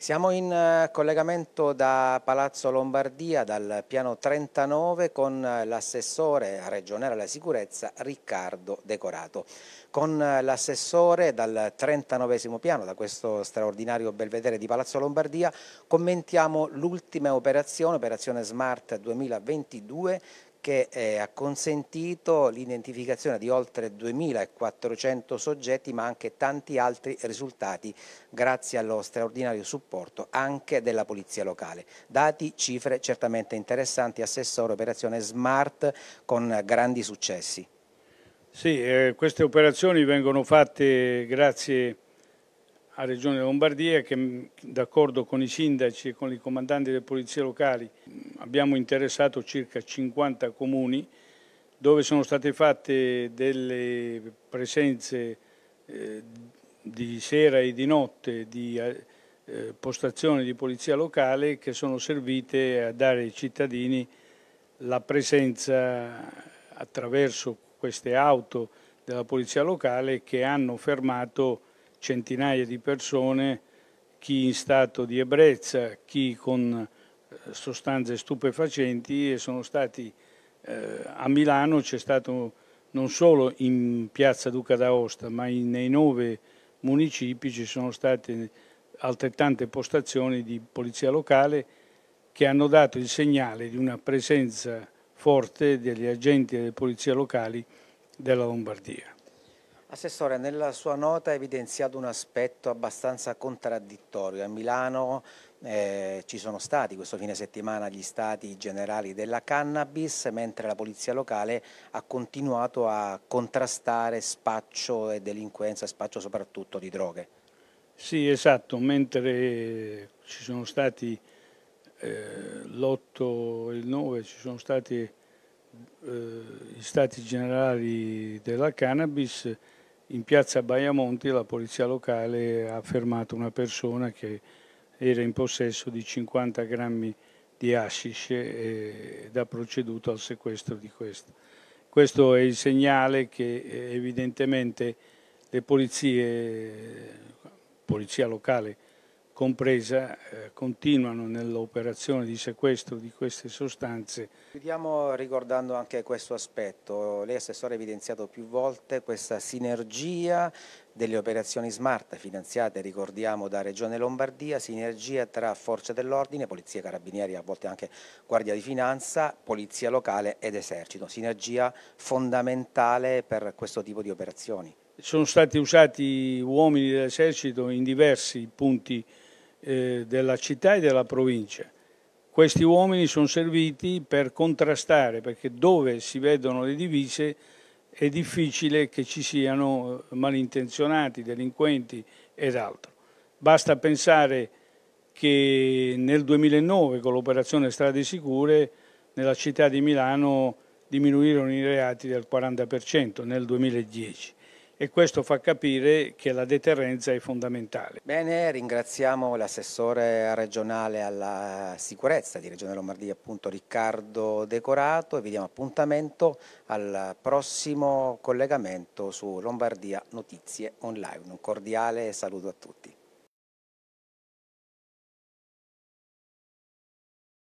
Siamo in eh, collegamento da Palazzo Lombardia, dal piano 39, con eh, l'assessore regionale alla sicurezza Riccardo Decorato. Con eh, l'assessore dal 39 piano, da questo straordinario belvedere di Palazzo Lombardia, commentiamo l'ultima operazione, operazione Smart 2022, che eh, ha consentito l'identificazione di oltre 2.400 soggetti ma anche tanti altri risultati grazie allo straordinario supporto anche della Polizia Locale. Dati, cifre certamente interessanti, Assessore Operazione Smart con grandi successi. Sì, eh, queste operazioni vengono fatte grazie a Regione Lombardia che mm, d'accordo con i sindaci e con i comandanti delle polizie locali mm, abbiamo interessato circa 50 comuni dove sono state fatte delle presenze eh, di sera e di notte di eh, eh, postazioni di polizia locale che sono servite a dare ai cittadini la presenza attraverso queste auto della polizia locale che hanno fermato centinaia di persone, chi in stato di ebbrezza, chi con eh, sostanze stupefacenti e sono stati eh, a Milano, c'è stato non solo in piazza Duca d'Aosta ma in, nei nove municipi ci sono state altrettante postazioni di polizia locale che hanno dato il segnale di una presenza forte degli agenti delle polizie locali della Lombardia. Assessore, nella sua nota ha evidenziato un aspetto abbastanza contraddittorio. A Milano eh, ci sono stati questo fine settimana gli stati generali della cannabis, mentre la polizia locale ha continuato a contrastare spaccio e delinquenza, spaccio soprattutto di droghe. Sì, esatto, mentre ci sono stati eh, l'8 e il 9 ci sono stati eh, gli stati generali della cannabis, in piazza Baiamonti la polizia locale ha fermato una persona che era in possesso di 50 grammi di hashish ed ha proceduto al sequestro di questo. Questo è il segnale che eh, evidentemente le polizie, polizia locale compresa eh, continuano nell'operazione di sequestro di queste sostanze. Chiudiamo ricordando anche questo aspetto, lei Assessore ha evidenziato più volte questa sinergia delle operazioni smart finanziate, ricordiamo, da Regione Lombardia, sinergia tra forze dell'ordine, polizia, carabinieri, a volte anche guardia di finanza, polizia locale ed esercito, sinergia fondamentale per questo tipo di operazioni. Sono stati usati uomini dell'esercito in diversi punti eh, della città e della provincia. Questi uomini sono serviti per contrastare, perché dove si vedono le divise è difficile che ci siano eh, malintenzionati, delinquenti ed altro. Basta pensare che nel 2009 con l'operazione Strade Sicure nella città di Milano diminuirono i reati del 40% nel 2010 e questo fa capire che la deterrenza è fondamentale. Bene, ringraziamo l'assessore regionale alla sicurezza di Regione Lombardia, appunto Riccardo Decorato e vi diamo appuntamento al prossimo collegamento su Lombardia Notizie Online. Un cordiale saluto a tutti.